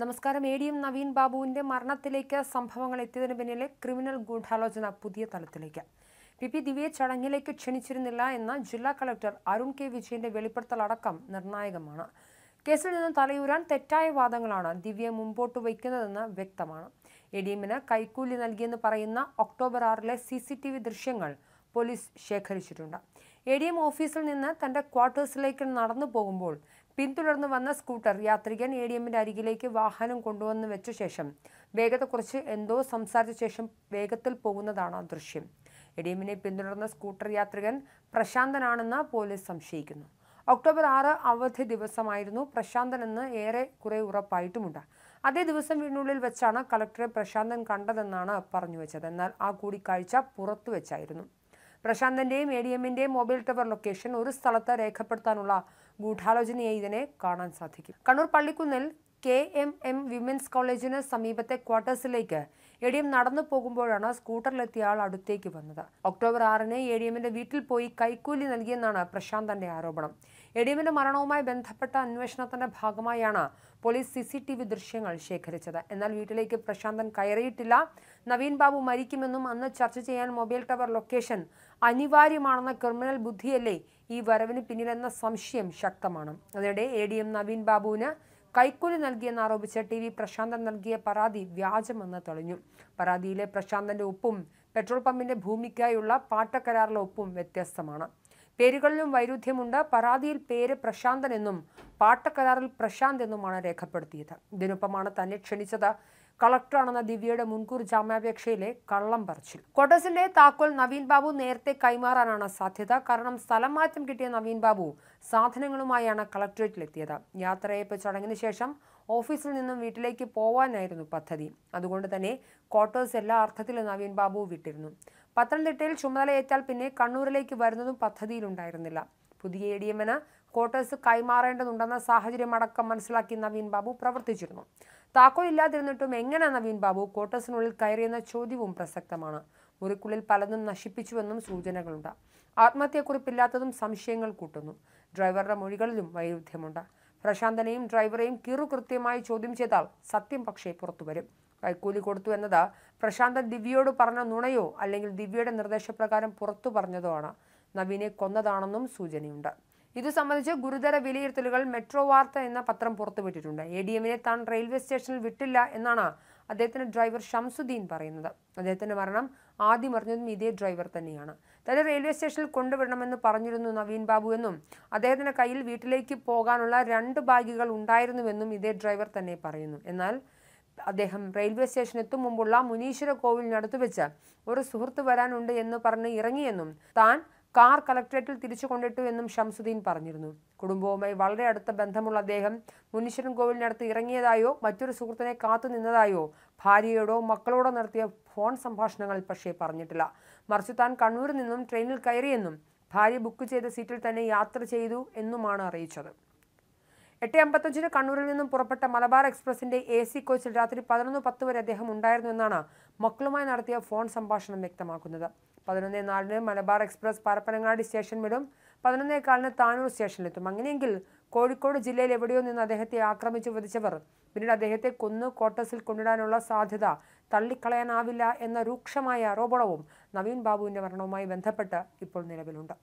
നമസ്കാരം A D M Naveen ബാബുവിൻ്റെ മരണത്തിലേക്ക് സംഭവങ്ങൾ എത്തിയതിനു പിന്നിലെ ക്രിമിനൽ ഗൂഢാലോചന പുതിയ തലത്തിലേക്ക് പി പി ദിവ്യയെ ചടങ്ങിലേക്ക് ക്ഷണിച്ചിരുന്നില്ല എന്ന ജില്ലാ കളക്ടർ അരുൺ കെ വിജയൻ്റെ വെളിപ്പെടുത്തൽ അടക്കം നിർണായകമാണ് കേസിൽ നിന്ന് തലയൂരാൻ തെറ്റായ വാദങ്ങളാണ് ദിവ്യ മുമ്പോട്ട് വയ്ക്കുന്നതെന്ന് വ്യക്തമാണ് എ ഡി എമ്മിന് കൈക്കൂലി നൽകിയെന്ന് പറയുന്ന ഒക്ടോബർ ആറിലെ സി സി ടി വി ദൃശ്യങ്ങൾ പോലീസ് ശേഖരിച്ചിട്ടുണ്ട് എ ഡി എം ഓഫീസിൽ നിന്ന് തൻ്റെ ക്വാർട്ടേഴ്സിലേക്ക് നടന്നു പോകുമ്പോൾ പിന്തുടർന്ന് വന്ന സ്കൂട്ടർ യാത്രികൻ എ ഡി എമ്മിൻ്റെ അരികിലേക്ക് വാഹനം കൊണ്ടുവന്ന് വെച്ച ശേഷം വേഗത കുറച്ച് എന്തോ സംസാരിച്ച ശേഷം വേഗത്തിൽ പോകുന്നതാണ് ദൃശ്യം എ ഡി എമ്മിനെ പിന്തുടർന്ന സ്കൂട്ടർ യാത്രികൻ പ്രശാന്തനാണെന്ന് പോലീസ് സംശയിക്കുന്നു ഒക്ടോബർ ആറ് അവധി ദിവസമായിരുന്നു പ്രശാന്തനെന്ന് ഏറെ കുറെ ഉറപ്പായിട്ടുമുണ്ട് അതേ ദിവസം വീടിനുള്ളിൽ വെച്ചാണ് കളക്ടറെ പ്രശാന്തൻ കണ്ടതെന്നാണ് പറഞ്ഞു വെച്ചത് എന്നാൽ ആ കൂടിക്കാഴ്ച പുറത്തു വെച്ചായിരുന്നു പ്രശാന്തന്റെയും എ ഡി എമ്മിന്റെയും മൊബൈൽ ടവർ ലൊക്കേഷൻ ഒരു സ്ഥലത്ത് രേഖപ്പെടുത്താനുള്ള ഗൂഢാലോചനയായി ഇതിനെ കാണാൻ സാധിക്കും കണ്ണൂർ പള്ളിക്കുന്നിൽ കെ എം എം വിമൻസ് കോളേജിന് സമീപത്തെ ക്വാർട്ടേഴ്സിലേക്ക് എ ഡി എം നടന്നു പോകുമ്പോഴാണ് സ്കൂട്ടറിലെത്തിയ ആൾ അടുത്തേക്ക് വന്നത് ഒക്ടോബർ ആറിന് എ ഡി എമ്മിന്റെ വീട്ടിൽ പോയി കൈക്കൂലി നൽകിയെന്നാണ് പ്രശാന്തന്റെ ആരോപണം എഡീമിന്റെ മരണവുമായി ബന്ധപ്പെട്ട അന്വേഷണത്തിന്റെ ഭാഗമായാണ് police C C T V ദൃശ്യങ്ങൾ ശേഖരിച്ചത് എന്നാൽ വീട്ടിലേക്ക് പ്രശാന്തൻ കയറിയിട്ടില്ല നവീൻ ബാബു മരിക്കുമെന്നും അന്ന് ചർച്ച ചെയ്യാൻ മൊബൈൽ ടവർ ലൊക്കേഷൻ അനിവാര്യമാണെന്ന ക്രിമിനൽ ബുദ്ധിയല്ലേ ഈ വരവിന് പിന്നിലെന്ന സംശയം ശക്തമാണ് അതിനിടെ എ ഡി എം നവീൻ ബാബുവിന് കൈക്കൂലി നൽകിയെന്നാരോപിച്ച് ടി വി പ്രശാന്തൻ നൽകിയ പരാതി വ്യാജമെന്ന് തെളിഞ്ഞു പരാതിയിലെ പ്രശാന്തന്റെ ഒപ്പും പെട്രോൾ പമ്പിന്റെ ഭൂമിക്കായുള്ള പാട്ടക്കരാറിലെ ഒപ്പും വ്യത്യസ്തമാണ് പേരുകളിലും വൈരുദ്ധ്യമുണ്ട് പരാതിയിൽ പേര് പ്രശാന്തൻ എന്നും പാട്ടക്കരാറിൽ പ്രശാന്ത് എന്നുമാണ് രേഖപ്പെടുത്തിയത് ഇതിനൊപ്പമാണ് തന്നെ ക്ഷണിച്ചത് കളക്ടറാണെന്ന ദിവ്യയുടെ മുൻകൂർ ജാമ്യാപേക്ഷയിലെ കള്ളം പറച്ചിൽ ക്വാർട്ടേഴ്സിന്റെ താക്കോൽ നവീൻ ബാബു നേരത്തെ കൈമാറാനാണ് സാധ്യത കാരണം സ്ഥലം മാറ്റം കിട്ടിയ നവീൻ ബാബു സാധനങ്ങളുമായാണ് കളക്ടറേറ്റിലെത്തിയത് യാത്രയപ്പ് ചടങ്ങിന് ശേഷം ഓഫീസിൽ നിന്നും വീട്ടിലേക്ക് പോവാനായിരുന്നു പദ്ധതി അതുകൊണ്ട് തന്നെ കോട്ടേഴ്സ് എല്ലാ അർത്ഥത്തിലും നവീൻ ബാബു വിട്ടിരുന്നു പത്തനംതിട്ടയിൽ ചുമതലയേറ്റാൽ പിന്നെ കണ്ണൂരിലേക്ക് വരുന്നതും പദ്ധതിയിലുണ്ടായിരുന്നില്ല പുതിയ എ ഡി എമ്മിന് കോട്ടേഴ്സ് കൈമാറേണ്ടതുണ്ടെന്ന അടക്കം മനസ്സിലാക്കി നവീൻ ബാബു പ്രവർത്തിച്ചിരുന്നു ഇല്ലാതിരുന്നിട്ടും എങ്ങനെ നവീൻ ബാബു ക്വാർട്ടേഴ്സിനുള്ളിൽ കയറിയെന്ന ചോദ്യവും പ്രസക്തമാണ് മുറിക്കുള്ളിൽ പലതും നശിപ്പിച്ചുവെന്നും സൂചനകളുണ്ട് ആത്മഹത്യക്കുറിപ്പില്ലാത്തതും സംശയങ്ങൾ കൂട്ടുന്നു ഡ്രൈവറുടെ മൊഴികളിലും വൈരുദ്ധ്യമുണ്ട് പ്രശാന്തനെയും ഡ്രൈവറെയും കൃത്യമായി ചോദ്യം ചെയ്താൽ സത്യം പക്ഷേ പുറത്തുവരും കൈക്കൂലി കൊടുത്തു എന്നത് പ്രശാന്തൻ ദിവ്യയോട് പറഞ്ഞ നുണയോ അല്ലെങ്കിൽ ദിവ്യയുടെ നിർദ്ദേശപ്രകാരം പുറത്തു പറഞ്ഞതോ ആണ് നവീനെ കൊന്നതാണെന്നും സൂചനയുണ്ട് ഇതു സംബന്ധിച്ച് ഗുരുതര വിലയിരുത്തലുകൾ മെട്രോ വാർത്ത എന്ന പത്രം പുറത്തുവിട്ടിട്ടുണ്ട് എ ഡി എമ്മിനെ താൻ റെയിൽവേ സ്റ്റേഷനിൽ വിട്ടില്ല എന്നാണ് അദ്ദേഹത്തിന്റെ ഡ്രൈവർ ഷംസുദ്ദീൻ പറയുന്നത് അദ്ദേഹത്തിന്റെ മരണം ആദ്യം അറിഞ്ഞതും ഇതേ ഡ്രൈവർ തന്നെയാണ് തന്നെ റെയിൽവേ സ്റ്റേഷനിൽ കൊണ്ടുവിടണമെന്ന് പറഞ്ഞിരുന്നു നവീൻ ബാബു എന്നും അദ്ദേഹത്തിന്റെ കയ്യിൽ വീട്ടിലേക്ക് പോകാനുള്ള രണ്ട് ബാഗുകൾ ഉണ്ടായിരുന്നുവെന്നും ഇതേ ഡ്രൈവർ തന്നെ പറയുന്നു എന്നാൽ അദ്ദേഹം റെയിൽവേ എത്തും മുമ്പുള്ള മുനീശ്വര കോവിലിനടുത്ത് വെച്ച് ഒരു സുഹൃത്ത് വരാനുണ്ട് എന്ന് പറഞ്ഞ് ഇറങ്ങിയെന്നും താൻ കാർ കളക്ട്രേറ്റിൽ തിരിച്ചു കൊണ്ടിട്ടു എന്നും ഷംസുദ്ദീൻ പറഞ്ഞിരുന്നു കുടുംബവുമായി വളരെ അടുത്ത ബന്ധമുള്ള അദ്ദേഹം മുനീശ്വരൻ കോവിലിനടുത്ത് ഇറങ്ങിയതായോ മറ്റൊരു സുഹൃത്തിനെ കാത്തു നിന്നതായോ ഭാര്യയോടോ മക്കളോടോ നടത്തിയ ഫോൺ സംഭാഷണങ്ങൾ പക്ഷേ പറഞ്ഞിട്ടില്ല മറിച്ച് താൻ കണ്ണൂരിൽ നിന്നും ട്രെയിനിൽ കയറിയെന്നും ഭാര്യ ബുക്ക് ചെയ്ത സീറ്റിൽ തന്നെ യാത്ര ചെയ്തു എന്നുമാണ് അറിയിച്ചത് എട്ട് അമ്പത്തഞ്ചിന് കണ്ണൂരിൽ നിന്നും പുറപ്പെട്ട മലബാർ എക്സ്പ്രസിന്റെ എ സി കോച്ചിൽ രാത്രി പതിനൊന്ന് പത്ത് വരെ അദ്ദേഹം ഉണ്ടായിരുന്നുവെന്നാണ് മക്കളുമായി നടത്തിയ ഫോൺ സംഭാഷണം വ്യക്തമാക്കുന്നത് പതിനൊന്ന് നാലിന് മലബാർ എക്സ്പ്രസ് പരപ്പനങ്ങാടി സ്റ്റേഷൻ വിടും പതിനൊന്നേ കാലിന് താനൂർ സ്റ്റേഷനിലെത്തും അങ്ങനെയെങ്കിൽ കോഴിക്കോട് ജില്ലയിൽ എവിടെയോ നിന്ന് അദ്ദേഹത്തെ ആക്രമിച്ചു വധിച്ചവർ പിന്നീട് അദ്ദേഹത്തെ കൊന്ന് ക്വാർട്ടേഴ്സിൽ കൊണ്ടിടാനുള്ള സാധ്യത തള്ളിക്കളയാനാവില്ല എന്ന രൂക്ഷമായ ആരോപണവും നവീൻ ബാബുവിന്റെ മരണവുമായി ബന്ധപ്പെട്ട് ഇപ്പോൾ നിലവിലുണ്ട്